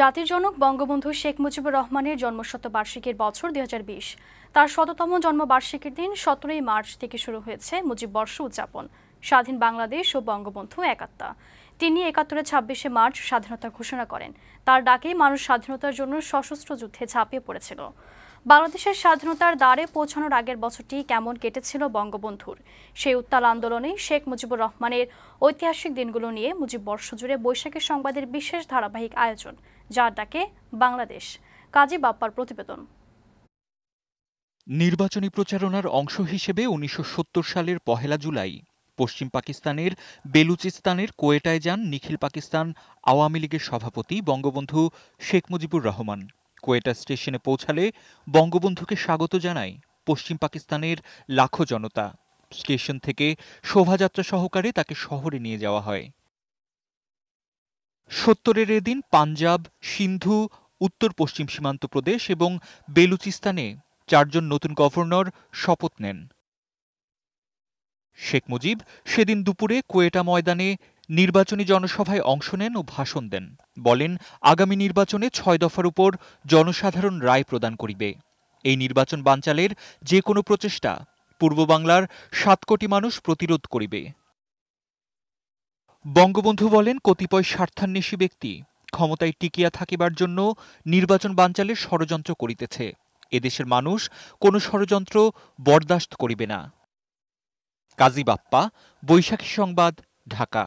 জাতির জনক বঙ্গবন্ধু শেখ মুজিবুর রহমানের জন্মশতবার্ষিকীর বছর দুই তার শততম জন্মবার্ষিকীর দিন সতেরোই মার্চ থেকে শুরু হয়েছে মুজিব বর্ষ উদযাপন স্বাধীন বাংলাদেশ ও বঙ্গবন্ধু একাত্তা তিনি একাত্তরে ছাব্বিশে মার্চ স্বাধীনতা ঘোষণা করেন তার ডাকেই মানুষ স্বাধীনতার জন্য সশস্ত্র যুদ্ধে ঝাঁপিয়ে পড়েছিল বাংলাদেশের স্বাধীনতার দ্বারে পৌঁছানোর আগের বছরটি কেমন কেটেছিল বঙ্গবন্ধুর সেই উত্তাল আন্দোলনে শেখ মুজিবুর রহমানের ঐতিহাসিক দিনগুলো নিয়ে মুজিব বর্ষ জুড়ে বৈশাখের সংবাদের বিশেষ ধারাবাহিক আয়োজন যার ডাকে বাংলাদেশ কাজী বাপ্পার প্রতিবেদন নির্বাচনী প্রচারণার অংশ হিসেবে উনিশশো সালের পহেলা জুলাই পশ্চিম পাকিস্তানের বেলুচিস্তানের কোয়েটায় যান নিখিল পাকিস্তান আওয়ামী লীগের সভাপতি বঙ্গবন্ধু শেখ মুজিবুর রহমান কোয়েটা স্টেশনে পৌঁছালে বঙ্গবন্ধুকে স্বাগত জানায় পশ্চিম পাকিস্তানের লাখো জনতা স্টেশন থেকে শোভাযাত্রা সহকারে তাকে শহরে নিয়ে যাওয়া হয় সত্তরের এদিন পাঞ্জাব সিন্ধু উত্তর পশ্চিম সীমান্ত প্রদেশ এবং বেলুচিস্তানে চারজন নতুন গভর্নর শপথ নেন শেখ মুজিব সেদিন দুপুরে কোয়েটা ময়দানে নির্বাচনী জনসভায় অংশ নেন ও ভাষণ দেন বলেন আগামী নির্বাচনে ছয় দফার উপর জনসাধারণ রায় প্রদান করিবে এই নির্বাচন বাঞ্চালের যে কোনো প্রচেষ্টা পূর্ববাংলার সাত কোটি মানুষ প্রতিরোধ করিবে বঙ্গবন্ধু বলেন কতিপয় স্বার্থান্বেষী ব্যক্তি ক্ষমতায় টিকিয়া থাকিবার জন্য নির্বাচন বাঞ্চালের ষড়যন্ত্র করিতেছে এদেশের মানুষ কোনো ষড়যন্ত্র বরদাস্ত করিবে না কাজী বাপ্পা বৈশাখী সংবাদ ঢাকা